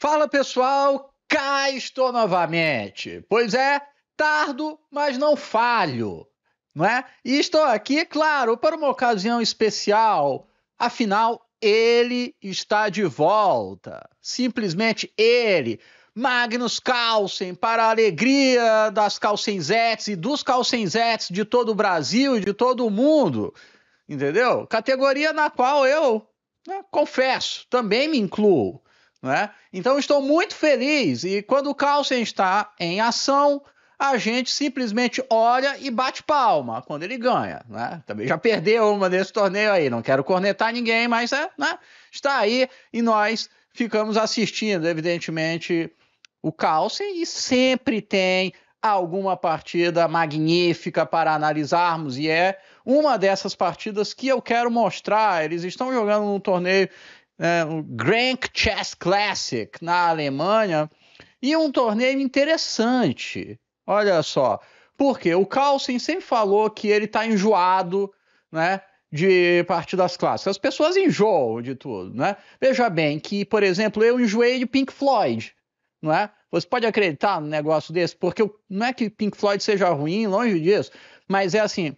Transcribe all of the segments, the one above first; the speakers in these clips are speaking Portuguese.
Fala pessoal, cá estou novamente. Pois é, tardo, mas não falho, não é? E estou aqui, claro, para uma ocasião especial. Afinal, ele está de volta. Simplesmente ele, Magnus Carlsen, para a alegria das Carlsenzetes e dos Carlsenzetes de todo o Brasil e de todo o mundo. Entendeu? Categoria na qual eu né, confesso, também me incluo né? Então estou muito feliz e quando o Carlsen está em ação, a gente simplesmente olha e bate palma quando ele ganha. Né? Também já perdeu uma nesse torneio aí, não quero cornetar ninguém, mas é, né? está aí e nós ficamos assistindo, evidentemente, o Carlsen e sempre tem alguma partida magnífica para analisarmos e é uma dessas partidas que eu quero mostrar. Eles estão jogando num torneio é, o Grand Chess Classic na Alemanha e um torneio interessante. Olha só, porque o Carlsen sempre falou que ele está enjoado, né? De partidas clássicas. As pessoas enjoam de tudo, né? Veja bem que, por exemplo, eu enjoei de Pink Floyd, não é? Você pode acreditar num negócio desse, porque eu, não é que Pink Floyd seja ruim, longe disso, mas é assim,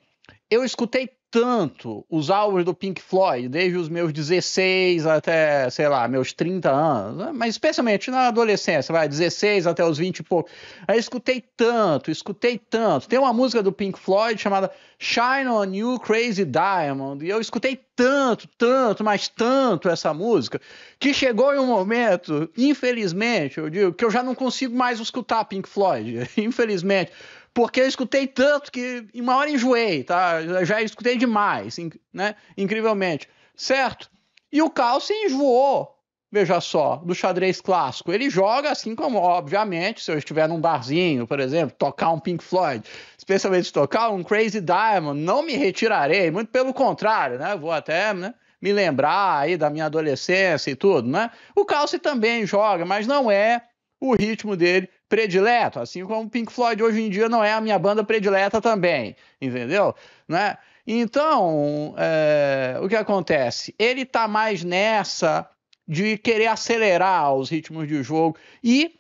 eu escutei tanto os álbuns do Pink Floyd, desde os meus 16 até, sei lá, meus 30 anos, né? mas especialmente na adolescência, vai, 16 até os 20 e pouco. Aí escutei tanto, escutei tanto. Tem uma música do Pink Floyd chamada Shine on You Crazy Diamond, e eu escutei tanto, tanto, mas tanto essa música, que chegou em um momento, infelizmente, eu digo, que eu já não consigo mais escutar Pink Floyd, infelizmente porque eu escutei tanto que em uma hora enjoei, tá? Eu já escutei demais, né? Incrivelmente, certo? E o Cal se enjoou, veja só, do xadrez clássico. Ele joga assim como, obviamente, se eu estiver num barzinho, por exemplo, tocar um Pink Floyd, especialmente se tocar um Crazy Diamond, não me retirarei, muito pelo contrário, né? Vou até, né? Me lembrar aí da minha adolescência e tudo, né? O Calci também joga, mas não é o ritmo dele predileto, assim como Pink Floyd hoje em dia não é a minha banda predileta também, entendeu? Né? Então, é, o que acontece? Ele está mais nessa de querer acelerar os ritmos de jogo e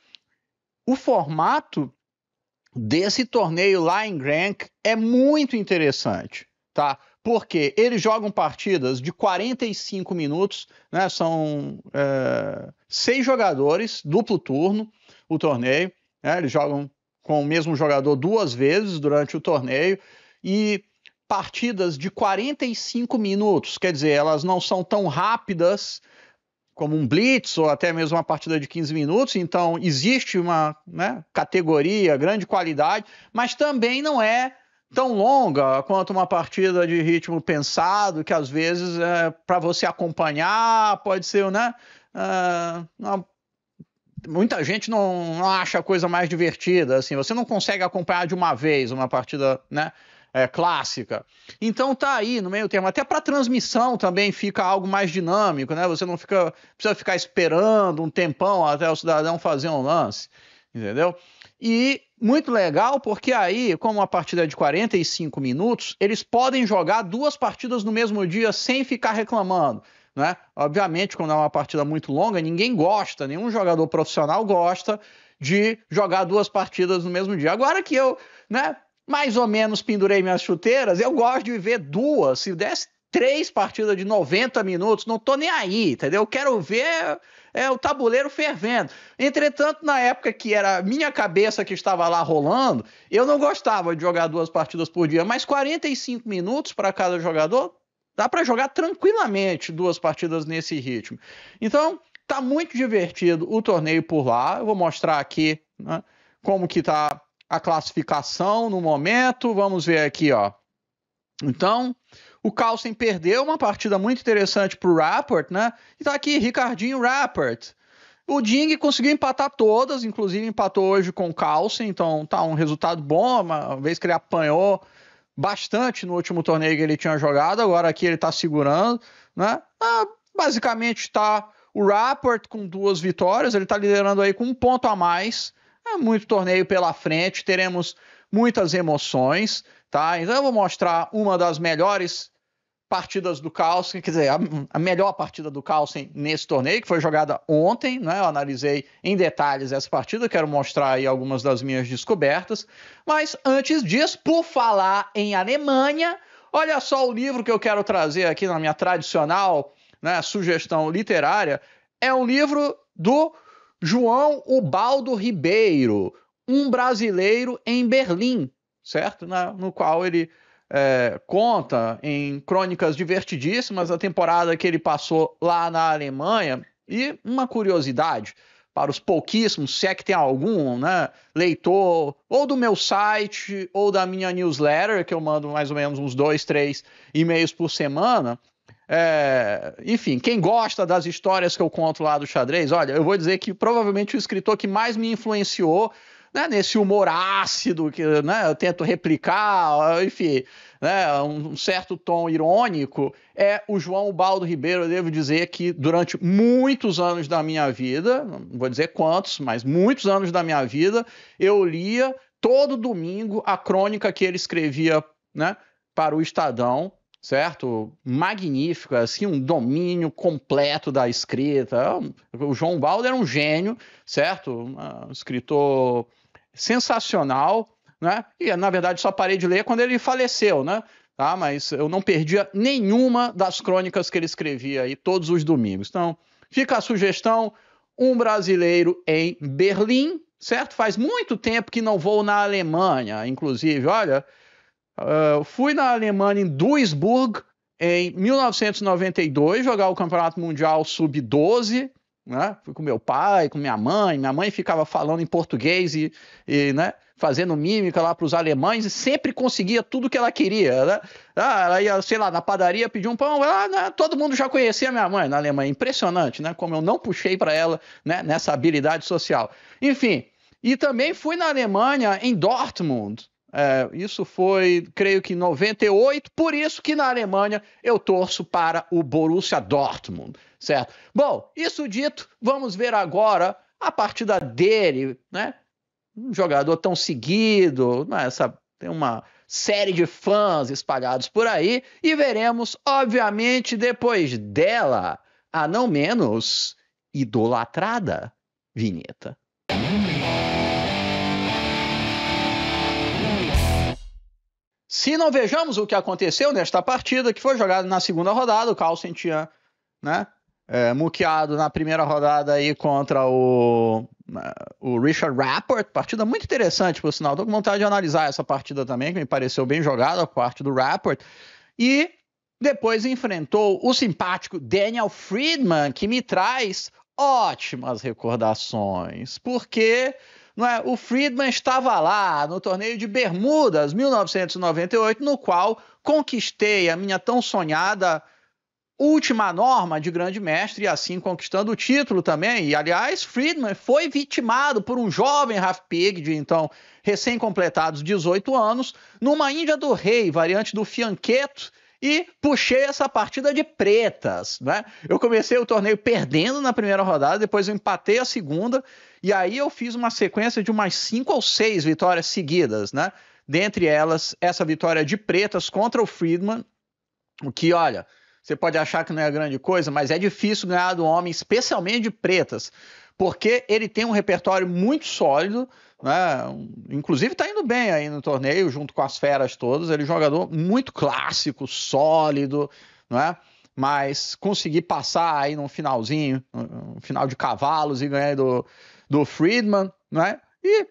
o formato desse torneio lá em Grank é muito interessante, tá? Porque eles jogam partidas de 45 minutos, né? São é, seis jogadores, duplo turno, o torneio. Né? Eles jogam com o mesmo jogador duas vezes durante o torneio e partidas de 45 minutos, quer dizer, elas não são tão rápidas como um blitz ou até mesmo uma partida de 15 minutos, então existe uma né, categoria, grande qualidade, mas também não é tão longa quanto uma partida de ritmo pensado, que às vezes é, eh, para você acompanhar pode ser né, ah, uma muita gente não, não acha a coisa mais divertida, assim, você não consegue acompanhar de uma vez uma partida, né? É, clássica. Então tá aí no meio termo. Até para transmissão também fica algo mais dinâmico, né? Você não fica precisa ficar esperando um tempão até o cidadão fazer um lance, entendeu? E muito legal porque aí, como a partida é de 45 minutos, eles podem jogar duas partidas no mesmo dia sem ficar reclamando. Né? Obviamente, quando é uma partida muito longa, ninguém gosta, nenhum jogador profissional gosta de jogar duas partidas no mesmo dia. Agora que eu, né, mais ou menos pendurei minhas chuteiras, eu gosto de ver duas, se desse três partidas de 90 minutos, não tô nem aí, entendeu? Eu quero ver é, o tabuleiro fervendo. Entretanto, na época que era minha cabeça que estava lá rolando, eu não gostava de jogar duas partidas por dia, mas 45 minutos para cada jogador, Dá para jogar tranquilamente duas partidas nesse ritmo. Então, tá muito divertido o torneio por lá. Eu vou mostrar aqui né, como que tá a classificação no momento. Vamos ver aqui, ó. Então, o Carlsen perdeu uma partida muito interessante para o Rapport, né? E tá aqui, Ricardinho Rapport. O Ding conseguiu empatar todas, inclusive empatou hoje com o Carlsen, então tá um resultado bom, uma vez que ele apanhou bastante no último torneio que ele tinha jogado, agora aqui ele está segurando, né? Ah, basicamente está o Rapport com duas vitórias, ele está liderando aí com um ponto a mais. É muito torneio pela frente, teremos muitas emoções, tá? Então eu vou mostrar uma das melhores partidas do Carlsen, quer dizer, a, a, melhor partida do Carlsen nesse torneio, que foi jogada ontem, né? Eu analisei em detalhes essa partida, quero mostrar aí algumas das minhas descobertas. Mas antes disso, por falar em Alemanha, olha só o livro que eu quero trazer aqui na minha tradicional né, sugestão literária. É um livro do João Ubaldo Ribeiro, um brasileiro em Berlim, certo? Na, no qual ele é, conta em crônicas divertidíssimas a temporada que ele passou lá na Alemanha. E uma curiosidade para os pouquíssimos, se é que tem algum, né, leitor ou do meu site ou da minha newsletter, que eu mando mais ou menos uns dois, três e-mails por semana. É, enfim, quem gosta das histórias que eu conto lá do xadrez, olha, eu vou dizer que provavelmente o escritor que mais me influenciou né, nesse humor ácido que né, eu tento replicar, enfim, né, um certo tom irônico, é o João Baldo Ribeiro. Eu devo dizer que durante muitos anos da minha vida, não vou dizer quantos, mas muitos anos da minha vida, eu lia todo domingo a crônica que ele escrevia né, para o Estadão, certo? Magnífico, assim, um domínio completo da escrita. O João Baldo era um gênio, certo? Um ah, escritor sensacional, né? E na verdade só parei de ler quando ele faleceu, né? Tá? Mas eu não perdia nenhuma das crônicas que ele escrevia aí todos os domingos. Então, fica a sugestão: um brasileiro em Berlim, certo? Faz muito tempo que não vou na Alemanha, inclusive, olha. Uh, fui na Alemanha em Duisburg em 1992 jogar o Campeonato Mundial Sub-12, né? Fui com meu pai, com minha mãe. Minha mãe ficava falando em português e, e né, fazendo mímica lá para os alemães e sempre conseguia tudo que ela queria. Né? Ah, ela ia, sei lá, na padaria pedir um pão. Ela, ah, né, todo mundo já conhecia minha mãe na Alemanha. Impressionante, né? Como eu não puxei para ela né, nessa habilidade social. Enfim, e também fui na Alemanha, em Dortmund. É, isso foi, creio que, 98. Por isso que na Alemanha eu torço para o Borussia Dortmund certo? Bom, isso dito, vamos ver agora a partida dele, né? Um jogador tão seguido, né? essa tem uma série de fãs espalhados por aí e veremos, obviamente, depois dela, a não menos idolatrada vinheta. Se não vejamos o que aconteceu nesta partida, que foi jogada na segunda rodada, o Carl Sentian, né? é, muqueado na primeira rodada aí contra o, né, o Richard Rapport. Partida muito interessante, por sinal. Tô com vontade de analisar essa partida também, que me pareceu bem jogada a parte do Rapport. E depois enfrentou o simpático Daniel Friedman, que me traz ótimas recordações, porque não é, o Friedman estava lá no torneio de Bermudas, 1998, no qual conquistei a minha tão sonhada última norma de grande mestre e assim conquistando o título também. E aliás, Friedman foi vitimado por um jovem Raf Pig, de então recém-completados 18 anos, numa Índia do Rei, variante do Fianqueto, e puxei essa partida de pretas, né? Eu comecei o torneio perdendo na primeira rodada, depois eu empatei a segunda, e aí eu fiz uma sequência de umas cinco ou seis vitórias seguidas, né? Dentre elas, essa vitória de pretas contra o Friedman, o que, olha, você pode achar que não é grande coisa, mas é difícil ganhar do homem, especialmente de pretas, porque ele tem um repertório muito sólido, né? Inclusive está indo bem aí no torneio, junto com as feras todas. Ele é um jogador muito clássico, sólido, né? Mas conseguir passar aí num finalzinho, um final de cavalos e ganhar do, do Friedman, né? E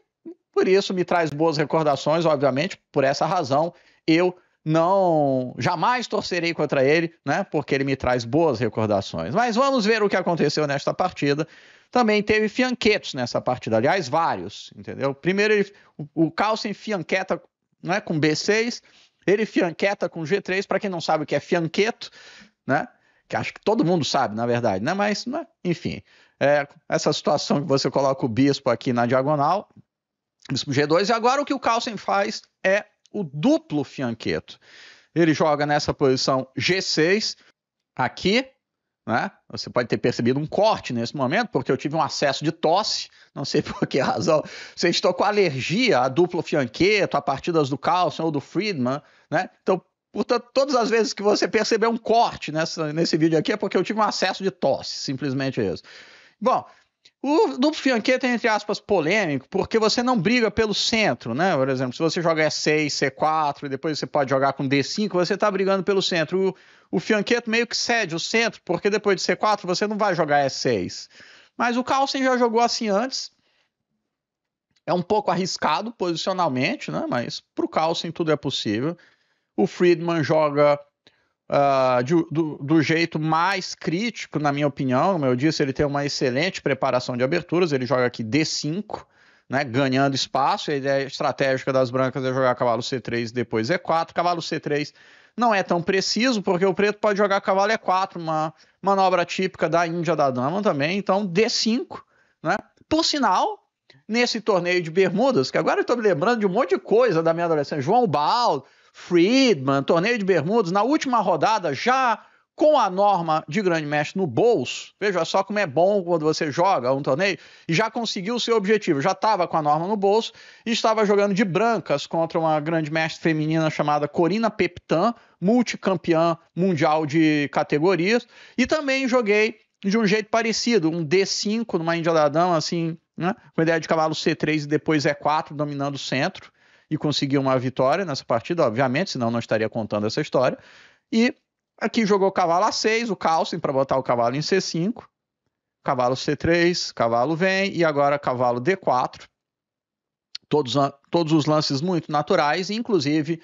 por isso me traz boas recordações, obviamente, por essa razão eu não jamais torcerei contra ele, né? Porque ele me traz boas recordações. Mas vamos ver o que aconteceu nesta partida. Também teve fianquetos nessa partida, aliás, vários, entendeu? Primeiro ele, o, o Carlsen fianqueta, né, com B6, ele fianqueta com G3, para quem não sabe o que é fianqueto, né? Que acho que todo mundo sabe, na verdade, né? Mas, né? enfim, é, essa situação que você coloca o bispo aqui na diagonal, bispo G2, e agora o que o Carlsen faz é o duplo fianqueto. Ele joga nessa posição G6, aqui, né? Você pode ter percebido um corte nesse momento, porque eu tive um acesso de tosse, não sei por que razão. Você estou com alergia a duplo fianqueto, a partidas do Carlson ou do Friedman, né? Então, portanto, todas as vezes que você perceber um corte nessa, nesse vídeo aqui é porque eu tive um acesso de tosse, simplesmente isso. Bom, o duplo fianqueta é, entre aspas, polêmico, porque você não briga pelo centro, né? Por exemplo, se você joga E6, C4, e depois você pode jogar com D5, você está brigando pelo centro. O, o fianqueto meio que cede o centro, porque depois de C4 você não vai jogar E6. Mas o Carlsen já jogou assim antes. É um pouco arriscado posicionalmente, né? Mas para o Carlsen tudo é possível. O Friedman joga Uh, de, do, do, jeito mais crítico, na minha opinião. Como eu disse, ele tem uma excelente preparação de aberturas, ele joga aqui D5, né, ganhando espaço. A ideia estratégica das brancas é jogar cavalo C3 depois E4. Cavalo C3 não é tão preciso, porque o preto pode jogar cavalo E4, uma manobra típica da Índia da Dama também. Então, D5, né? Por sinal, nesse torneio de Bermudas, que agora eu estou me lembrando de um monte de coisa da minha adolescência, João Baldo Friedman, torneio de Bermudas, na última rodada, já com a norma de grande mestre no bolso, veja só como é bom quando você joga um torneio, e já conseguiu o seu objetivo, já estava com a norma no bolso, e estava jogando de brancas contra uma grande mestre feminina chamada Corina Peptan, multicampeã mundial de categorias, e também joguei de um jeito parecido, um D5 numa índia da dama, assim, né, com a ideia de cavalo C3 e depois E4, dominando o centro, e conseguiu uma vitória nessa partida, obviamente, senão não estaria contando essa história. E aqui jogou cavalo A6, o Carlsen para botar o cavalo em C5, cavalo C3, cavalo vem e agora cavalo D4. Todos, todos os lances muito naturais, inclusive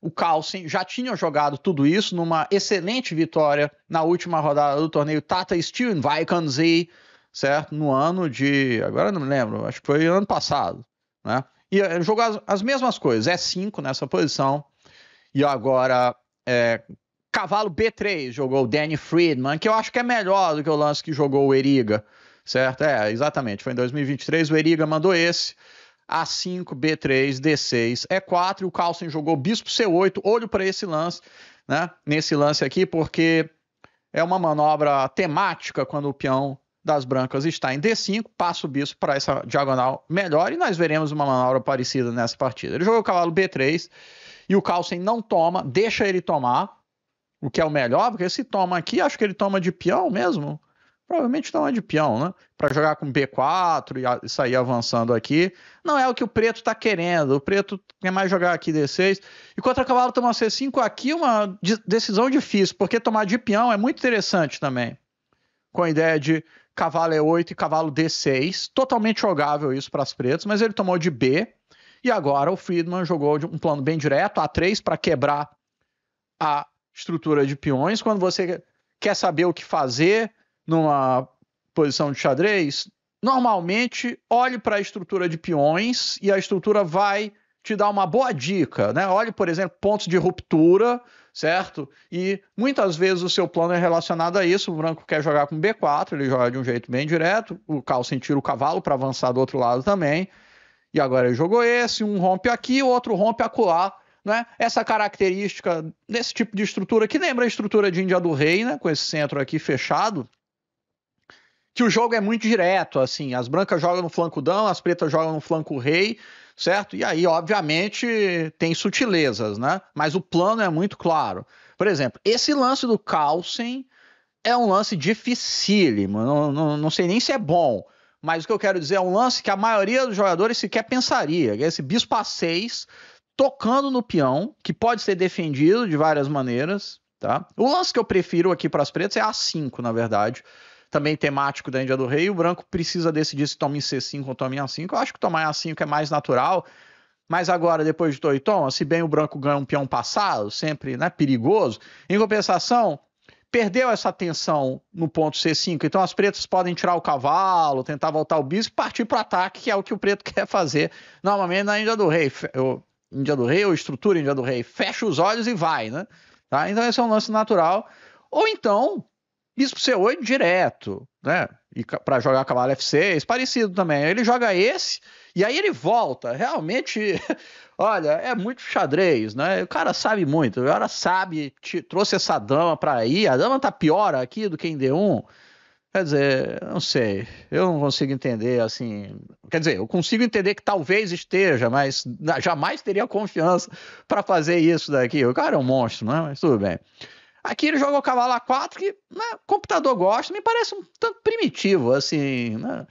o Carlsen já tinha jogado tudo isso numa excelente vitória na última rodada do torneio Tata Steel in Vikings, certo? No ano de. Agora não me lembro, acho que foi ano passado, né? e eh, jogar as, mesmas coisas. E5 é nessa posição. E agora, é, cavalo B3 jogou o Danny Friedman, que eu acho que é melhor do que o lance que jogou o Eriga, certo? É, exatamente. Foi em 2023, o Eriga mandou esse. A5, B3, D6, E4. E o Carlsen jogou bispo C8. Olho para esse lance, né? Nesse lance aqui, porque é uma manobra temática quando o peão das brancas está em D5, passa o bispo para essa diagonal melhor e nós veremos uma manobra parecida nessa partida. Ele jogou o cavalo B3 e o Carlsen não toma, deixa ele tomar, o que é o melhor, porque se toma aqui, acho que ele toma de peão mesmo. Provavelmente toma de peão, né? Para jogar com B4 e sair avançando aqui. Não é o que o preto está querendo. O preto quer mais jogar aqui D6. E contra cavalo toma C5 aqui, uma decisão difícil, porque tomar de peão é muito interessante também. Com a ideia de cavalo E8 é e cavalo D6. Totalmente jogável isso para as pretas, mas ele tomou de B. E agora o Friedman jogou um plano bem direto, A3, para quebrar a estrutura de peões. Quando você quer saber o que fazer numa posição de xadrez, normalmente olhe para a estrutura de peões e a estrutura vai te dar uma boa dica. Né? Olhe, por exemplo, pontos de ruptura certo? E muitas vezes o seu plano é relacionado a isso. O branco quer jogar com B4, ele joga de um jeito bem direto. O Carlsen tira o cavalo para avançar do outro lado também. E agora ele jogou esse, um rompe aqui, o outro rompe acolá. Né? Essa característica desse tipo de estrutura, que lembra a estrutura de Índia do Rei, né? com esse centro aqui fechado, que o jogo é muito direto, assim, as brancas jogam no flanco dão, as pretas jogam no flanco rei, certo? E aí, obviamente, tem sutilezas, né? Mas o plano é muito claro. Por exemplo, esse lance do Carlsen é um lance dificílimo. Não, não, não sei nem se é bom. Mas o que eu quero dizer é um lance que a maioria dos jogadores sequer pensaria. Esse bispo a 6 tocando no peão, que pode ser defendido de várias maneiras, tá? O lance que eu prefiro aqui para as pretas é A5, na verdade também temático da Índia do Rei. O branco precisa decidir se toma em C5 ou toma em A5. Eu acho que tomar em A5 é mais natural. Mas agora, depois de Toiton, se bem o branco ganha um peão passado, sempre né, perigoso, em compensação, perdeu essa tensão no ponto C5. Então, as pretas podem tirar o cavalo, tentar voltar o bispo partir para o ataque, que é o que o preto quer fazer normalmente na Índia do Rei. Eu, Índia do Rei, ou estrutura Índia do Rei, fecha os olhos e vai, né? Tá? Então, esse é um lance natural. Ou então, Bispo C8 direto, né? E para jogar cavalo F6, é parecido também. Ele joga esse e aí ele volta. Realmente, olha, é muito xadrez, né? O cara sabe muito. O cara sabe, te, trouxe essa dama para aí. A dama tá pior aqui do que em D1. Quer dizer, não sei, eu não consigo entender assim. Quer dizer, eu consigo entender que talvez esteja, mas jamais teria confiança para fazer isso daqui. O cara é um monstro, né? Mas tudo bem. Aqui ele joga o cavalo A4, que né, computador gosta, me parece um tanto primitivo, assim, né?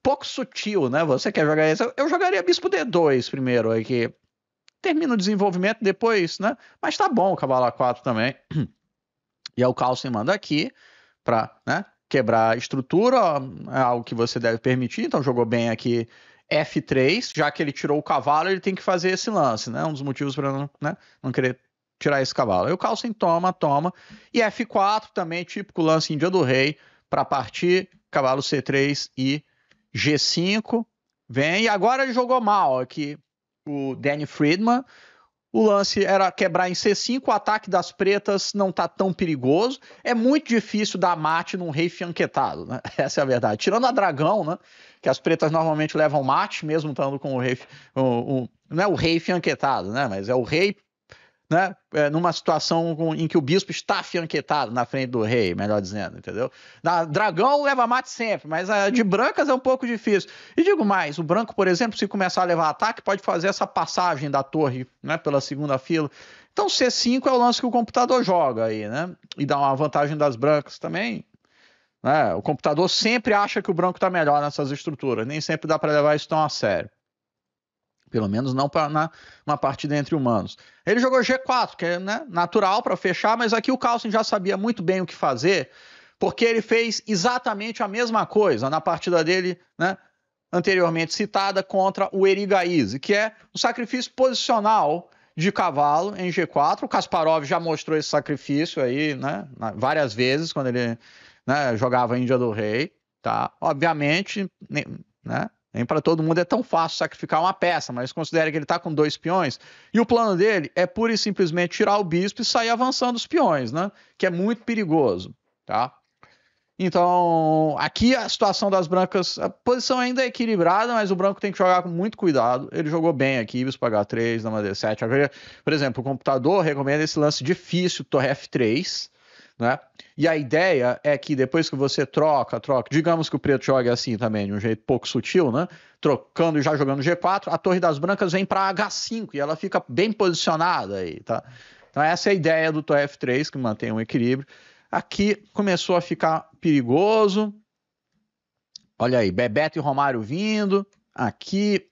pouco sutil, né? Você quer jogar isso? Eu jogaria Bispo D2 primeiro aqui. Termina o desenvolvimento depois, né? Mas tá bom o cavalo A4 também. E aí é o Carlsen manda aqui para né, quebrar a estrutura, é algo que você deve permitir. Então jogou bem aqui F3, já que ele tirou o cavalo, ele tem que fazer esse lance, né? Um dos motivos para não, né, não querer tirar esse cavalo. Aí o Carlsen toma, toma. E F4 também, típico lance em dia do rei, para partir, cavalo C3 e G5. Vem, e agora ele jogou mal aqui o Danny Friedman. O lance era quebrar em C5, o ataque das pretas não tá tão perigoso. É muito difícil dar mate num rei fianquetado, né? Essa é a verdade. Tirando a dragão, né? Que as pretas normalmente levam mate, mesmo estando com o rei. O, o, não é o rei fianquetado, né? Mas é o rei né, é, numa situação com, em que o bispo está afianquetado na frente do rei, melhor dizendo, entendeu? Na, dragão leva mate sempre, mas a de brancas é um pouco difícil. E digo mais, o branco, por exemplo, se começar a levar ataque, pode fazer essa passagem da torre né, pela segunda fila. Então C5 é o lance que o computador joga aí, né? E dá uma vantagem das brancas também. Né? O computador sempre acha que o branco está melhor nessas estruturas, nem sempre dá para levar isso tão a sério. Pelo menos não para uma partida entre humanos. Ele jogou G4, que é né, natural para fechar, mas aqui o Carlsen já sabia muito bem o que fazer, porque ele fez exatamente a mesma coisa na partida dele, né, anteriormente citada, contra o Erigaíze, que é o sacrifício posicional de cavalo em G4. O Kasparov já mostrou esse sacrifício aí, né, várias vezes quando ele né, jogava Índia do Rei, tá? Obviamente, né, nem para todo mundo é tão fácil sacrificar uma peça, mas considere que ele está com dois peões. E o plano dele é pura e simplesmente tirar o bispo e sair avançando os peões, né? Que é muito perigoso, tá? Então, aqui a situação das brancas, a posição ainda é equilibrada, mas o branco tem que jogar com muito cuidado. Ele jogou bem aqui, bispo H3, dama D7. Por exemplo, o computador recomenda esse lance difícil, torre F3 né? E a ideia é que depois que você troca, troca, digamos que o preto jogue assim também, de um jeito pouco sutil, né? Trocando e já jogando G4, a Torre das Brancas vem para H5 e ela fica bem posicionada aí, tá? Então essa é a ideia do Torre F3 que mantém um equilíbrio. Aqui começou a ficar perigoso. Olha aí, Bebeto e Romário vindo. Aqui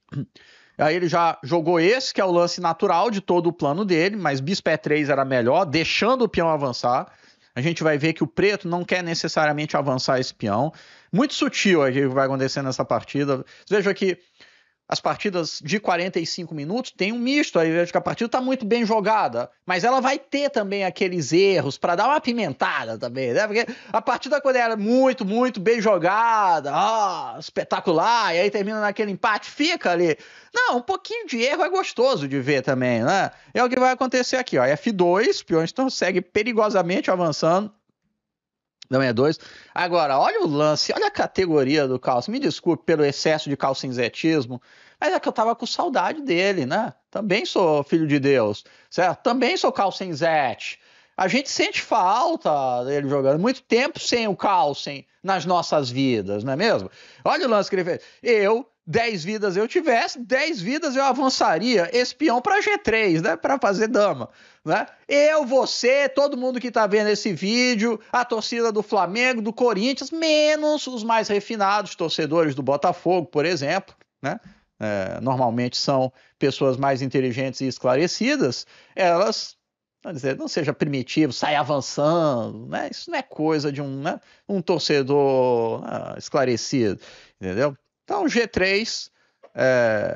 Aí ele já jogou esse, que é o lance natural de todo o plano dele, mas Bispo E3 era melhor, deixando o peão avançar a gente vai ver que o preto não quer necessariamente avançar esse peão. Muito sutil o que vai acontecer nessa partida. Veja que as partidas de 45 minutos têm um misto, aí vejo que a partida está muito bem jogada, mas ela vai ter também aqueles erros para dar uma pimentada também, né? Porque a partida quando era é muito, muito bem jogada, ah, espetacular, e aí termina naquele empate, fica ali. Não, um pouquinho de erro é gostoso de ver também, né? É o que vai acontecer aqui, ó. F2, peões então segue perigosamente avançando é da 62. Agora, olha o lance, olha a categoria do calço Me desculpe pelo excesso de calcinzetismo, mas é que eu tava com saudade dele, né? Também sou filho de Deus, certo? Também sou calcinzete. A gente sente falta dele jogando muito tempo sem o Carlsen nas nossas vidas, não é mesmo? Olha o lance que ele fez. Eu 10 vidas eu tivesse, 10 vidas eu avançaria espião para G3, né, para fazer dama, né? Eu, você, todo mundo que tá vendo esse vídeo, a torcida do Flamengo, do Corinthians, menos os mais refinados torcedores do Botafogo, por exemplo, né? É, normalmente são pessoas mais inteligentes e esclarecidas, elas Vamos dizer, não seja primitivo, sai avançando, né? Isso não é coisa de um, né? um torcedor né? esclarecido, entendeu? Então, G3 é,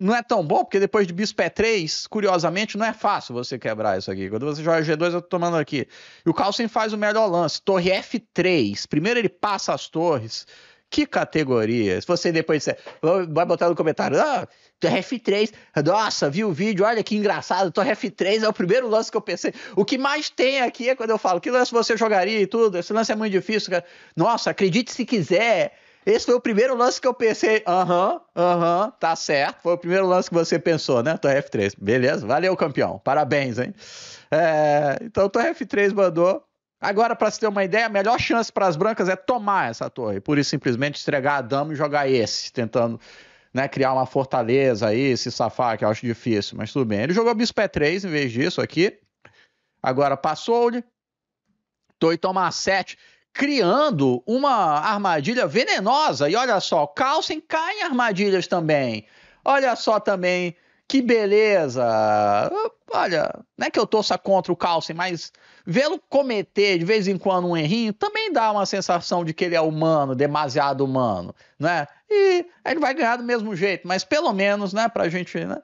não é tão bom, porque depois de bispo E3, curiosamente, não é fácil você quebrar isso aqui. Quando você joga G2, eu tô tomando aqui. E o Carlsen faz o melhor lance. Torre F3. Primeiro ele passa as torres. Que categoria? Se você depois disser, vai botar no comentário, ah, Torre F3, nossa, vi o vídeo, olha que engraçado, Torre F3 é o primeiro lance que eu pensei. O que mais tem aqui é quando eu falo, que lance você jogaria e tudo, esse lance é muito difícil, cara. Nossa, acredite se quiser, esse foi o primeiro lance que eu pensei. Aham, uhum, aham, uhum, tá certo. Foi o primeiro lance que você pensou, né? Torre F3. Beleza, valeu, campeão. Parabéns, hein? É, então, Torre F3 mandou. Agora, para se ter uma ideia, a melhor chance para as brancas é tomar essa torre. Por isso, simplesmente entregar a dama e jogar esse, tentando né, criar uma fortaleza aí, se safar, que eu acho difícil, mas tudo bem. Ele jogou bispo E3 em vez disso aqui. Agora passou-lhe. Torre toma A7 criando uma armadilha venenosa. E olha só, Carlsen cai em armadilhas também. Olha só também que beleza! Olha, não é que eu torça contra o Carlsen, mas vê-lo cometer de vez em quando um errinho também dá uma sensação de que ele é humano, demasiado humano, né? E ele vai ganhar do mesmo jeito, mas pelo menos, né, pra gente né,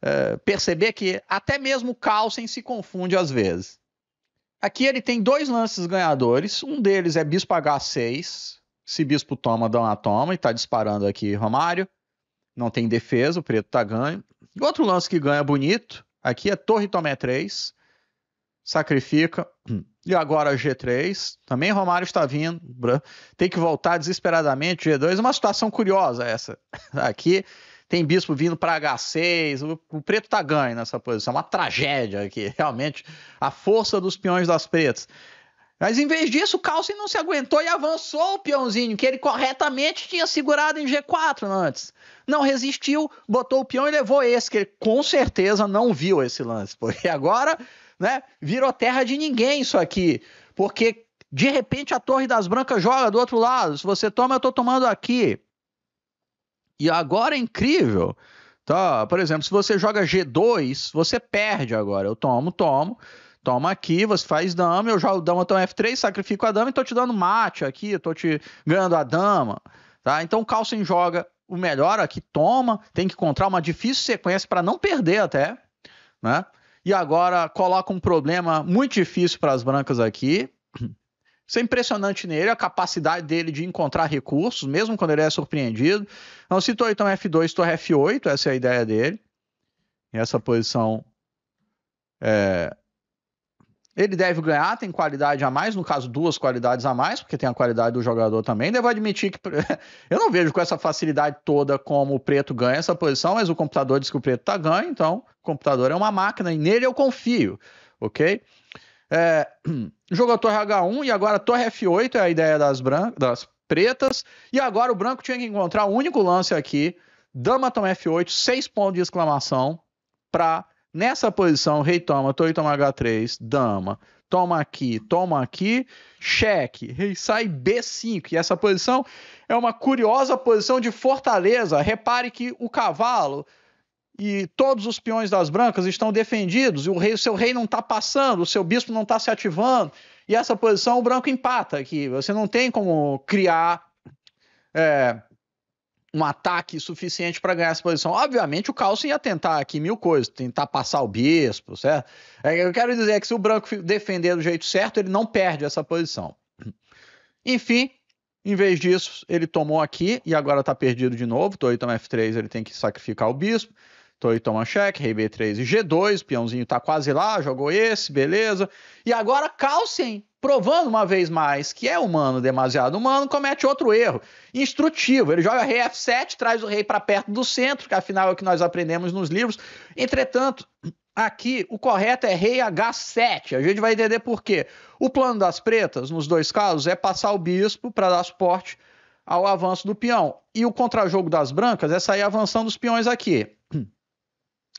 eh, perceber que até mesmo o Carlsen se confunde às vezes. Aqui ele tem dois lances ganhadores. Um deles é bispo H6. Se bispo toma, dá uma toma. E tá disparando aqui Romário. Não tem defesa, o preto tá ganho. E outro lance que ganha bonito aqui é torre tomé 3. Sacrifica. E agora G3. Também Romário está vindo. Tem que voltar desesperadamente G2. Uma situação curiosa essa aqui tem bispo vindo para H6, o, o preto tá ganho nessa posição, é uma tragédia aqui, realmente, a força dos peões das pretas. Mas em vez disso, o Carlsen não se aguentou e avançou o peãozinho, que ele corretamente tinha segurado em G4 antes. Não resistiu, botou o peão e levou esse, que ele com certeza não viu esse lance, porque agora, né, virou terra de ninguém isso aqui, porque de repente a Torre das Brancas joga do outro lado. Se você toma, eu tô tomando aqui. E agora é incrível. Tá, por exemplo, se você joga G2, você perde agora. Eu tomo, tomo, toma aqui, você faz dama, eu jogo dama, então F3, sacrifico a dama e tô te dando mate aqui, Estou tô te ganhando a dama. Tá? Então o Carlsen joga o melhor aqui, toma, tem que encontrar uma difícil sequência para não perder até, né? E agora coloca um problema muito difícil para as brancas aqui, isso é impressionante nele, a capacidade dele de encontrar recursos, mesmo quando ele é surpreendido. Não se torre então F2, torre F8, essa é a ideia dele. Essa posição é... Ele deve ganhar, tem qualidade a mais, no caso, duas qualidades a mais, porque tem a qualidade do jogador também. Devo admitir que eu não vejo com essa facilidade toda como o preto ganha essa posição, mas o computador diz que o preto tá ganho, então o computador é uma máquina e nele eu confio, ok? É, jogou a torre H1 e agora a torre F8 é a ideia das, das pretas. E agora o branco tinha que encontrar o único lance aqui. Dama toma F8, seis pontos de exclamação para nessa posição, rei toma, torre toma H3, dama, toma aqui, toma aqui, cheque, rei sai B5. E essa posição é uma curiosa posição de fortaleza. Repare que o cavalo e todos os peões das brancas estão defendidos, e o, rei, seu rei não está passando, o seu bispo não está se ativando, e essa posição o branco empata aqui. Você não tem como criar é, um ataque suficiente para ganhar essa posição. Obviamente, o Carlson ia tentar aqui mil coisas, tentar passar o bispo, certo? É, eu quero dizer que se o branco defender do jeito certo, ele não perde essa posição. Enfim, em vez disso, ele tomou aqui e agora está perdido de novo. aí então F3, ele tem que sacrificar o bispo. Toy toma cheque, rei B3 e G2, peãozinho tá quase lá, jogou esse, beleza. E agora calcem, provando uma vez mais que é humano, demasiado humano, comete outro erro, instrutivo. Ele joga rei F7, traz o rei para perto do centro, que afinal é o que nós aprendemos nos livros. Entretanto, aqui o correto é rei H7. A gente vai entender por quê. O plano das pretas, nos dois casos, é passar o bispo para dar suporte ao avanço do peão. E o contra-jogo das brancas é sair avançando os peões aqui.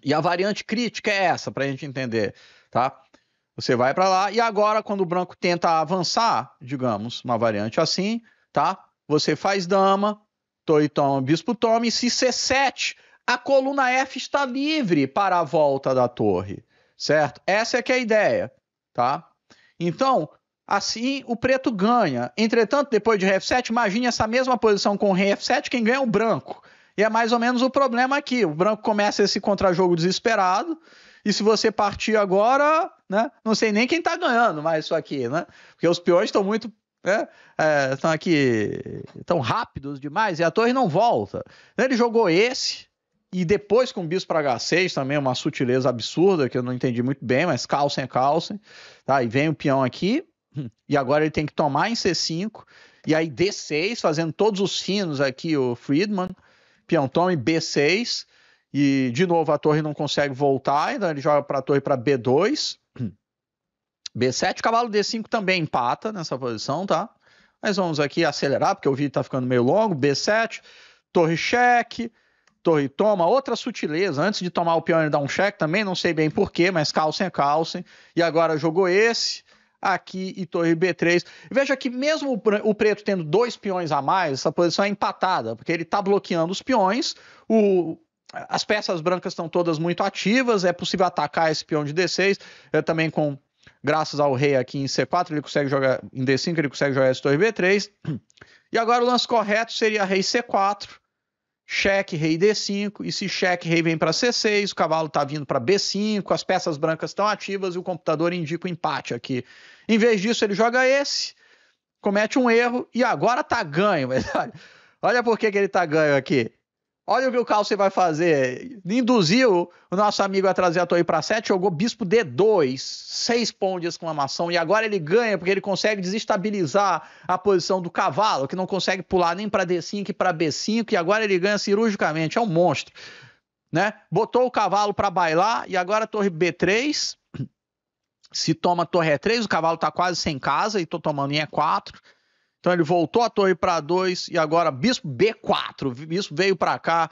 E a variante crítica é essa, para a gente entender, tá? Você vai para lá e agora, quando o branco tenta avançar, digamos, uma variante assim, tá? Você faz dama, toi toma, bispo toma, e se C7, a coluna F está livre para a volta da torre, certo? Essa é que é a ideia, tá? Então, assim o preto ganha. Entretanto, depois de Rf7, imagine essa mesma posição com Rf7, quem ganha é o branco. E é mais ou menos o problema aqui. O branco começa esse contra-jogo desesperado. E se você partir agora, né? Não sei nem quem tá ganhando mais isso aqui, né? Porque os peões estão muito. Né? É, estão aqui. estão rápidos demais e a torre não volta. Ele jogou esse. E depois com o bispo para H6 também, uma sutileza absurda que eu não entendi muito bem, mas calcem é calcem. Tá? E vem o peão aqui, e agora ele tem que tomar em C5, e aí D6, fazendo todos os finos aqui, o Friedman peão toma em B6 e de novo a torre não consegue voltar, então ele joga para a torre para B2. B7, cavalo D5 também empata nessa posição, tá? Mas vamos aqui acelerar, porque o vídeo tá ficando meio longo. B7, torre cheque, torre toma. Outra sutileza, antes de tomar o peão ele dá um cheque também, não sei bem porquê, mas calcem, calcem. E agora jogou esse, aqui e torre B3. Veja que mesmo o preto tendo dois peões a mais, essa posição é empatada, porque ele está bloqueando os peões, o, as peças brancas estão todas muito ativas, é possível atacar esse peão de D6, é, também com graças ao rei aqui em C4, ele consegue jogar em D5, ele consegue jogar essa torre B3. E agora o lance correto seria rei C4, cheque, rei D5, e se cheque, rei vem para C6, o cavalo está vindo para B5, as peças brancas estão ativas e o computador indica o empate aqui. Em vez disso, ele joga esse, comete um erro e agora tá ganho. Mas olha, olha por que, que ele tá ganho aqui. Olha o que o Calcio vai fazer. Induziu o nosso amigo a trazer a torre para 7, jogou bispo D2, seis pontos de exclamação, e agora ele ganha porque ele consegue desestabilizar a posição do cavalo, que não consegue pular nem para D5 e para B5, e agora ele ganha cirurgicamente, é um monstro. Né? Botou o cavalo para bailar, e agora a torre B3, se toma torre E3, o cavalo está quase sem casa e estou tomando em E4. Então ele voltou a torre para 2 e agora bispo B4. Bispo veio para cá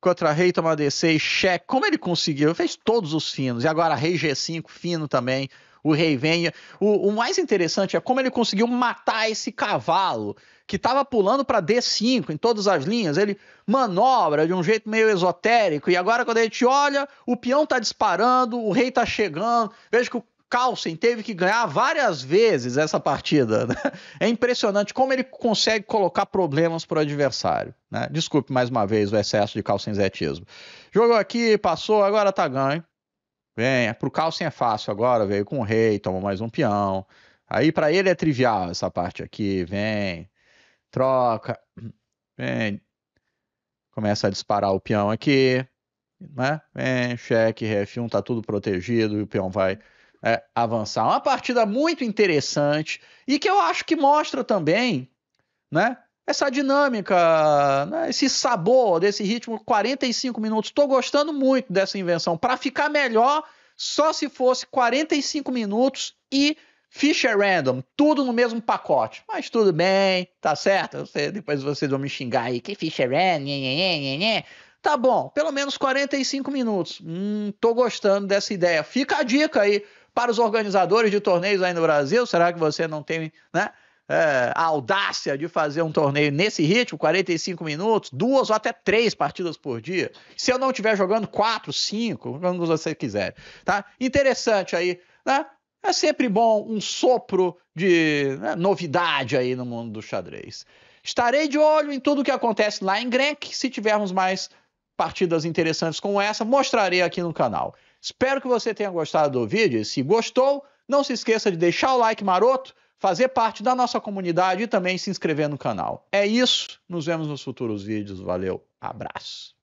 contra rei toma D6, cheque. Como ele conseguiu? Ele fez todos os finos. E agora rei G5, fino também. O rei venha. O, o mais interessante é como ele conseguiu matar esse cavalo que estava pulando para D5 em todas as linhas. Ele manobra de um jeito meio esotérico. E agora, quando a gente olha, o peão está disparando, o rei está chegando. Veja que o Carlsen teve que ganhar várias vezes essa partida. Né? É impressionante como ele consegue colocar problemas para o adversário. Né? Desculpe mais uma vez o excesso de Carlsenzetismo. Jogou aqui, passou, agora tá ganho. Bem, pro Carlsen é fácil agora, veio com o rei, tomou mais um peão. Aí para ele é trivial essa parte aqui, vem, troca, vem, começa a disparar o peão aqui, né? Vem, cheque, ref1, tá tudo protegido e o peão vai é, avançar. Uma partida muito interessante e que eu acho que mostra também, né? Essa dinâmica, né, esse sabor desse ritmo, 45 minutos. Estou gostando muito dessa invenção. Para ficar melhor, só se fosse 45 minutos e Fisher Random, tudo no mesmo pacote. Mas tudo bem, tá certo? Você, depois vocês vão me xingar aí. Que Fisher Random? tá bom, pelo menos 45 minutos. Hum, tô gostando dessa ideia. Fica a dica aí para os organizadores de torneios aí no Brasil, será que você não tem né, é, a audácia de fazer um torneio nesse ritmo, 45 minutos, duas ou até três partidas por dia? Se eu não estiver jogando quatro, cinco, quando você quiser. Tá? Interessante aí, né? É sempre bom um sopro de né, novidade aí no mundo do xadrez. Estarei de olho em tudo o que acontece lá em Grec. Se tivermos mais partidas interessantes como essa, mostrarei aqui no canal. Espero que você tenha gostado do vídeo. se gostou, não se esqueça de deixar o like maroto, fazer parte da nossa comunidade e também se inscrever no canal. É isso. Nos vemos nos futuros vídeos. Valeu. Abraço.